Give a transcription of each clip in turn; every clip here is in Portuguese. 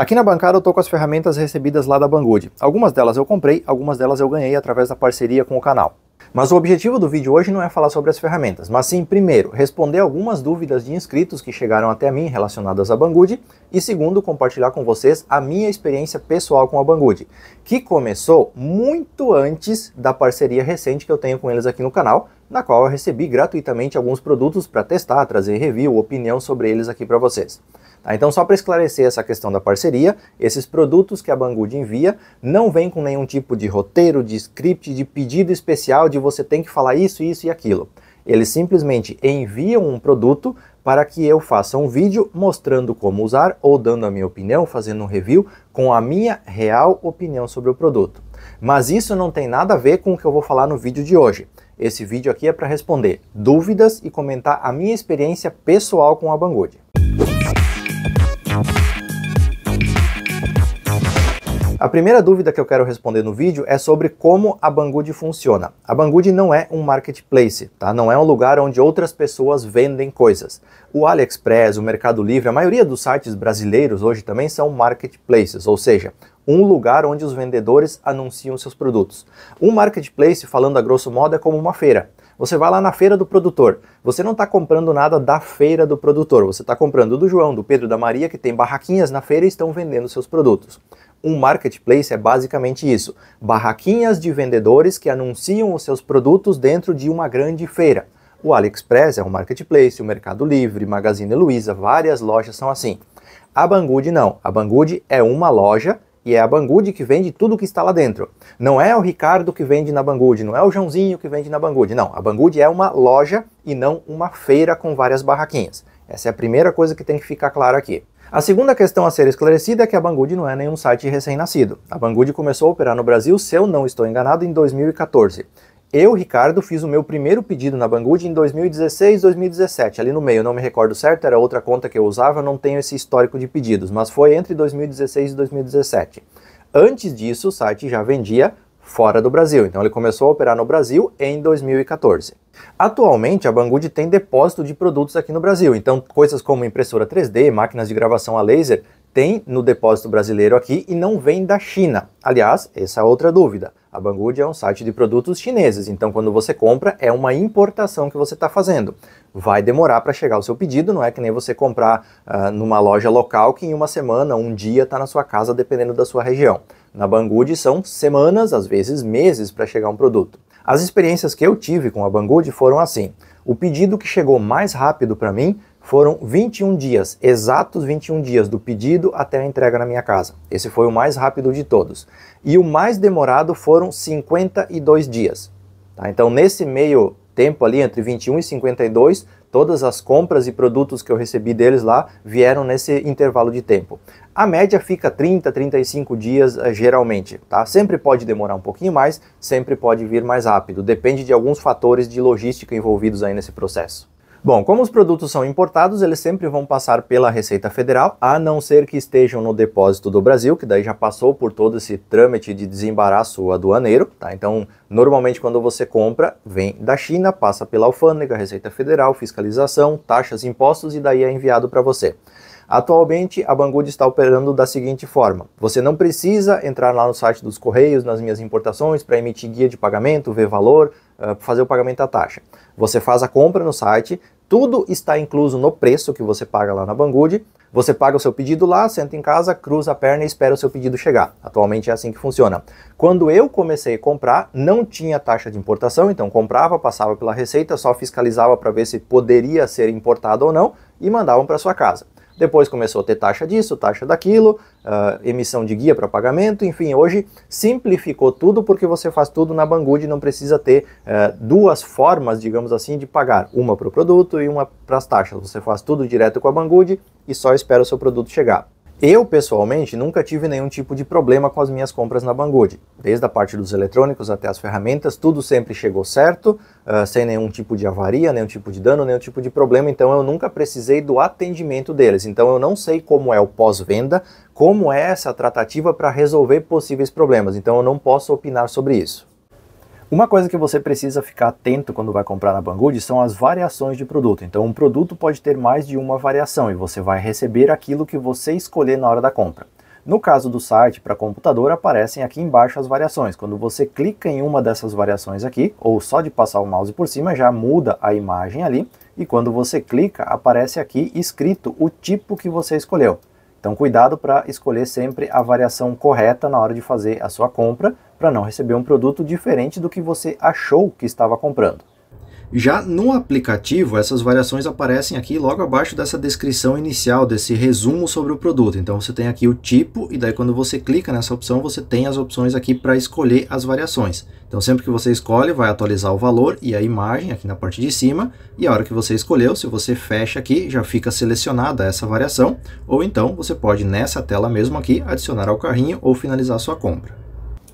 Aqui na bancada eu estou com as ferramentas recebidas lá da Banggood. Algumas delas eu comprei, algumas delas eu ganhei através da parceria com o canal. Mas o objetivo do vídeo hoje não é falar sobre as ferramentas, mas sim, primeiro, responder algumas dúvidas de inscritos que chegaram até mim relacionadas à Banggood e segundo, compartilhar com vocês a minha experiência pessoal com a Banggood, que começou muito antes da parceria recente que eu tenho com eles aqui no canal, na qual eu recebi gratuitamente alguns produtos para testar, trazer review, opinião sobre eles aqui para vocês. Tá? Então, só para esclarecer essa questão da parceria, esses produtos que a Banggood envia não vêm com nenhum tipo de roteiro, de script, de pedido especial de você tem que falar isso, isso e aquilo. Eles simplesmente enviam um produto para que eu faça um vídeo mostrando como usar ou dando a minha opinião, fazendo um review com a minha real opinião sobre o produto. Mas isso não tem nada a ver com o que eu vou falar no vídeo de hoje. Esse vídeo aqui é para responder dúvidas e comentar a minha experiência pessoal com a Banggood. A primeira dúvida que eu quero responder no vídeo é sobre como a Banggood funciona. A Banggood não é um marketplace, tá? Não é um lugar onde outras pessoas vendem coisas. O AliExpress, o Mercado Livre, a maioria dos sites brasileiros hoje também são marketplaces, ou seja, um lugar onde os vendedores anunciam seus produtos. Um marketplace, falando a grosso modo, é como uma feira. Você vai lá na feira do produtor. Você não está comprando nada da feira do produtor. Você está comprando do João, do Pedro, da Maria, que tem barraquinhas na feira e estão vendendo seus produtos. Um marketplace é basicamente isso: barraquinhas de vendedores que anunciam os seus produtos dentro de uma grande feira. O AliExpress é um marketplace, o Mercado Livre, Magazine Luiza, várias lojas são assim. A Banggood não. A Banggood é uma loja e é a Banggood que vende tudo que está lá dentro. Não é o Ricardo que vende na Banggood, não é o Joãozinho que vende na Banggood. Não, a Banggood é uma loja e não uma feira com várias barraquinhas. Essa é a primeira coisa que tem que ficar clara aqui. A segunda questão a ser esclarecida é que a Banggood não é nenhum site recém-nascido. A Banggood começou a operar no Brasil, se eu não estou enganado, em 2014. Eu, Ricardo, fiz o meu primeiro pedido na Banggood em 2016, 2017, ali no meio, não me recordo certo, era outra conta que eu usava, não tenho esse histórico de pedidos, mas foi entre 2016 e 2017. Antes disso, o site já vendia fora do Brasil. Então ele começou a operar no Brasil em 2014. Atualmente a Banggood tem depósito de produtos aqui no Brasil. Então coisas como impressora 3D, máquinas de gravação a laser tem no depósito brasileiro aqui e não vem da China. Aliás, essa é outra dúvida. A Banggood é um site de produtos chineses, então quando você compra é uma importação que você está fazendo. Vai demorar para chegar o seu pedido, não é que nem você comprar uh, numa loja local que em uma semana, um dia está na sua casa, dependendo da sua região. Na Banggood são semanas, às vezes meses, para chegar um produto. As experiências que eu tive com a Banggood foram assim. O pedido que chegou mais rápido para mim foram 21 dias, exatos 21 dias, do pedido até a entrega na minha casa. Esse foi o mais rápido de todos. E o mais demorado foram 52 dias. Tá? Então, nesse meio tempo ali, entre 21 e 52, todas as compras e produtos que eu recebi deles lá vieram nesse intervalo de tempo. A média fica 30, 35 dias eh, geralmente, tá? Sempre pode demorar um pouquinho mais, sempre pode vir mais rápido, depende de alguns fatores de logística envolvidos aí nesse processo. Bom, como os produtos são importados, eles sempre vão passar pela Receita Federal, a não ser que estejam no depósito do Brasil, que daí já passou por todo esse trâmite de desembaraço aduaneiro, tá? Então, normalmente quando você compra, vem da China, passa pela alfândega, Receita Federal, fiscalização, taxas, impostos e daí é enviado para você. Atualmente, a Banggood está operando da seguinte forma: você não precisa entrar lá no site dos Correios, nas minhas importações, para emitir guia de pagamento, ver valor, eh, fazer o pagamento da taxa. Você faz a compra no site, tudo está incluso no preço que você paga lá na Banggood. Você paga o seu pedido lá, senta em casa, cruza a perna e espera o seu pedido chegar. Atualmente é assim que funciona. Quando eu comecei a comprar, não tinha taxa de importação, então comprava, passava pela receita, só fiscalizava para ver se poderia ser importado ou não e mandavam para sua casa. Depois começou a ter taxa disso, taxa daquilo, uh, emissão de guia para pagamento, enfim, hoje simplificou tudo porque você faz tudo na Banggood, não precisa ter uh, duas formas, digamos assim, de pagar, uma para o produto e uma para as taxas. Você faz tudo direto com a Banggood e só espera o seu produto chegar. Eu, pessoalmente, nunca tive nenhum tipo de problema com as minhas compras na Banggood. Desde a parte dos eletrônicos até as ferramentas, tudo sempre chegou certo, uh, sem nenhum tipo de avaria, nenhum tipo de dano, nenhum tipo de problema, então eu nunca precisei do atendimento deles. Então eu não sei como é o pós-venda, como é essa tratativa para resolver possíveis problemas, então eu não posso opinar sobre isso. Uma coisa que você precisa ficar atento quando vai comprar na Banggood são as variações de produto. Então, um produto pode ter mais de uma variação e você vai receber aquilo que você escolher na hora da compra. No caso do site para computador, aparecem aqui embaixo as variações. Quando você clica em uma dessas variações aqui, ou só de passar o mouse por cima, já muda a imagem ali. E quando você clica, aparece aqui escrito o tipo que você escolheu. Então, cuidado para escolher sempre a variação correta na hora de fazer a sua compra, para não receber um produto diferente do que você achou que estava comprando. Já no aplicativo, essas variações aparecem aqui logo abaixo dessa descrição inicial, desse resumo sobre o produto. Então você tem aqui o tipo, e daí quando você clica nessa opção, você tem as opções aqui para escolher as variações. Então sempre que você escolhe, vai atualizar o valor e a imagem aqui na parte de cima, e a hora que você escolheu, se você fecha aqui, já fica selecionada essa variação, ou então você pode nessa tela mesmo aqui, adicionar ao carrinho ou finalizar sua compra.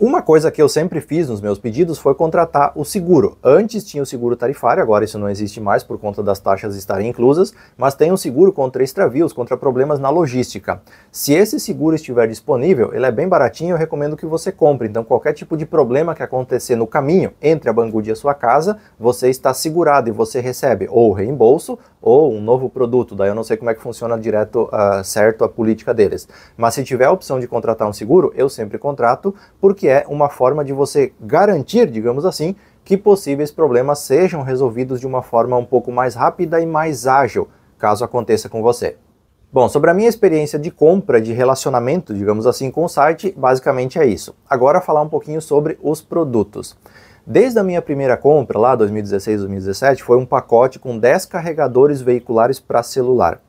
Uma coisa que eu sempre fiz nos meus pedidos foi contratar o seguro. Antes tinha o seguro tarifário, agora isso não existe mais por conta das taxas estarem inclusas, mas tem um seguro contra extravios, contra problemas na logística. Se esse seguro estiver disponível, ele é bem baratinho, eu recomendo que você compre. Então qualquer tipo de problema que acontecer no caminho entre a Bangu e a sua casa, você está segurado e você recebe ou reembolso ou um novo produto. Daí eu não sei como é que funciona direto uh, certo a política deles. Mas se tiver a opção de contratar um seguro, eu sempre contrato, porque é uma forma de você garantir, digamos assim, que possíveis problemas sejam resolvidos de uma forma um pouco mais rápida e mais ágil, caso aconteça com você. Bom, sobre a minha experiência de compra, de relacionamento, digamos assim, com o site, basicamente é isso. Agora falar um pouquinho sobre os produtos. Desde a minha primeira compra, lá 2016, 2017, foi um pacote com 10 carregadores veiculares para celular.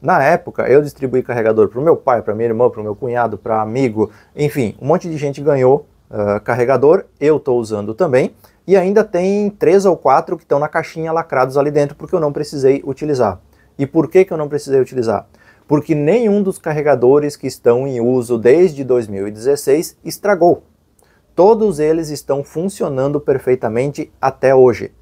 Na época, eu distribuí carregador para o meu pai, para minha irmã, para o meu cunhado, para amigo, enfim, um monte de gente ganhou uh, carregador, eu estou usando também, e ainda tem três ou quatro que estão na caixinha lacrados ali dentro porque eu não precisei utilizar. E por que, que eu não precisei utilizar? Porque nenhum dos carregadores que estão em uso desde 2016 estragou. Todos eles estão funcionando perfeitamente até hoje.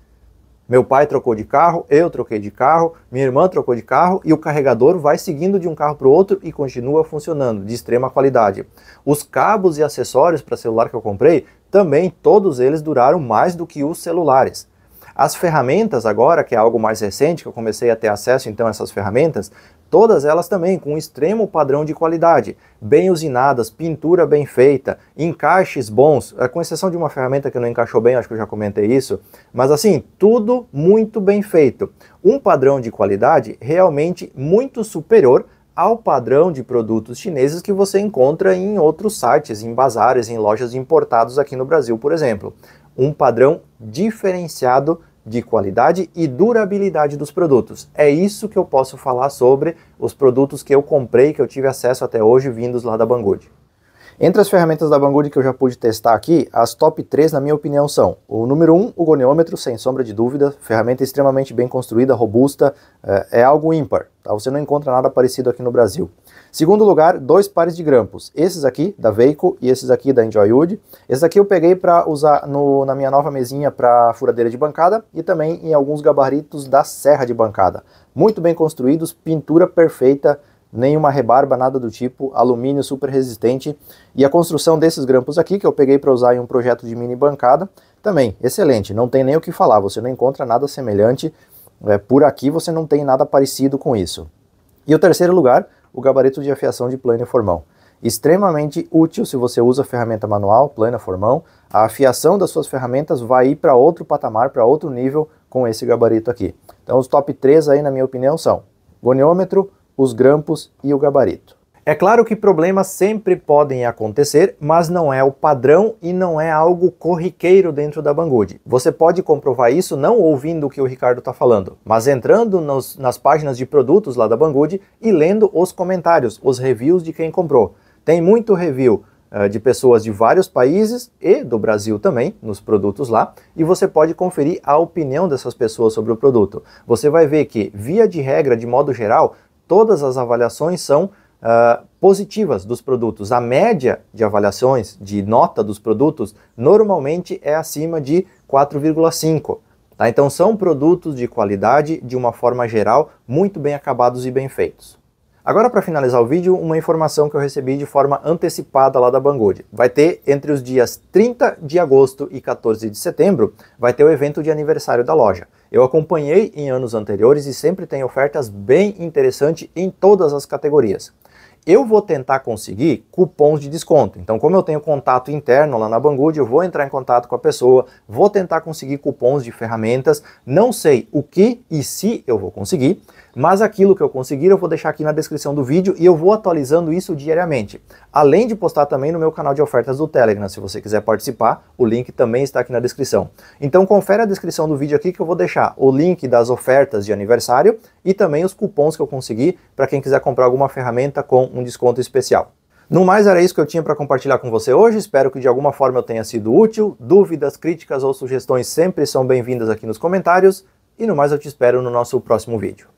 Meu pai trocou de carro, eu troquei de carro, minha irmã trocou de carro e o carregador vai seguindo de um carro para o outro e continua funcionando, de extrema qualidade. Os cabos e acessórios para celular que eu comprei, também todos eles duraram mais do que os celulares. As ferramentas agora, que é algo mais recente, que eu comecei a ter acesso então a essas ferramentas, Todas elas também com um extremo padrão de qualidade, bem usinadas, pintura bem feita, encaixes bons, eh, com exceção de uma ferramenta que não encaixou bem, acho que eu já comentei isso, mas assim, tudo muito bem feito. Um padrão de qualidade realmente muito superior ao padrão de produtos chineses que você encontra em outros sites, em bazares, em lojas importados aqui no Brasil, por exemplo. Um padrão diferenciado de qualidade e durabilidade dos produtos. É isso que eu posso falar sobre os produtos que eu comprei, que eu tive acesso até hoje, vindos lá da Banggood. Entre as ferramentas da Banggood que eu já pude testar aqui, as top 3, na minha opinião, são o número 1, o goniômetro, sem sombra de dúvida, ferramenta extremamente bem construída, robusta, eh, é, algo ímpar, tá? você não encontra nada parecido aqui no Brasil. Segundo lugar, dois pares de grampos. Esses aqui da Veiko, e esses aqui da Enjoywood. Esses aqui eu peguei para usar no, na minha nova mesinha para furadeira de bancada e também em alguns gabaritos da serra de bancada. Muito bem construídos, pintura perfeita, nenhuma rebarba, nada do tipo, alumínio super resistente. E a construção desses grampos aqui, que eu peguei para usar em um projeto de mini bancada, também excelente, não tem nem o que falar, você não encontra nada semelhante, é, por aqui você não tem nada parecido com isso. E o terceiro lugar o gabarito de afiação de plana e formão. Extremamente útil se você usa ferramenta manual, plana, formão. A afiação das suas ferramentas vai ir para outro patamar, para outro nível com esse gabarito aqui. Então os top 3 aí na minha opinião são goniômetro, os grampos e o gabarito. É claro que problemas sempre podem acontecer, mas não é o padrão e não é algo corriqueiro dentro da Banggood. Você pode comprovar isso não ouvindo o que o Ricardo está falando, mas entrando nos, nas páginas de produtos lá da Banggood e lendo os comentários, os reviews de quem comprou. Tem muito review uh, de pessoas de vários países e do Brasil também nos produtos lá, e você pode conferir a opinião dessas pessoas sobre o produto. Você vai ver que, via de regra, de modo geral, todas as avaliações são uh, positivas dos produtos. A média de avaliações, de nota dos produtos, normalmente é acima de 4,5. Tá? Então são produtos de qualidade, de uma forma geral, muito bem acabados e bem feitos. Agora, para finalizar o vídeo, uma informação que eu recebi de forma antecipada lá da Banggood. Vai ter, entre os dias 30 de agosto e 14 de setembro, vai ter o evento de aniversário da loja. Eu acompanhei em anos anteriores e sempre tem ofertas bem interessantes em todas as categorias eu vou tentar conseguir cupons de desconto. Então, como eu tenho contato interno lá na Banggood, eu vou entrar em contato com a pessoa, vou tentar conseguir cupons de ferramentas, não sei o que e se eu vou conseguir. Mas aquilo que eu conseguir eu vou deixar aqui na descrição do vídeo e eu vou atualizando isso diariamente. Além de postar também no meu canal de ofertas do Telegram, se você quiser participar, o link também está aqui na descrição. Então confere a descrição do vídeo aqui que eu vou deixar o link das ofertas de aniversário e também os cupons que eu consegui para quem quiser comprar alguma ferramenta com um desconto especial. No mais, era isso que eu tinha para compartilhar com você hoje. Espero que de alguma forma eu tenha sido útil. Dúvidas, críticas ou sugestões sempre são bem-vindas aqui nos comentários. E no mais, eu te espero no nosso próximo vídeo.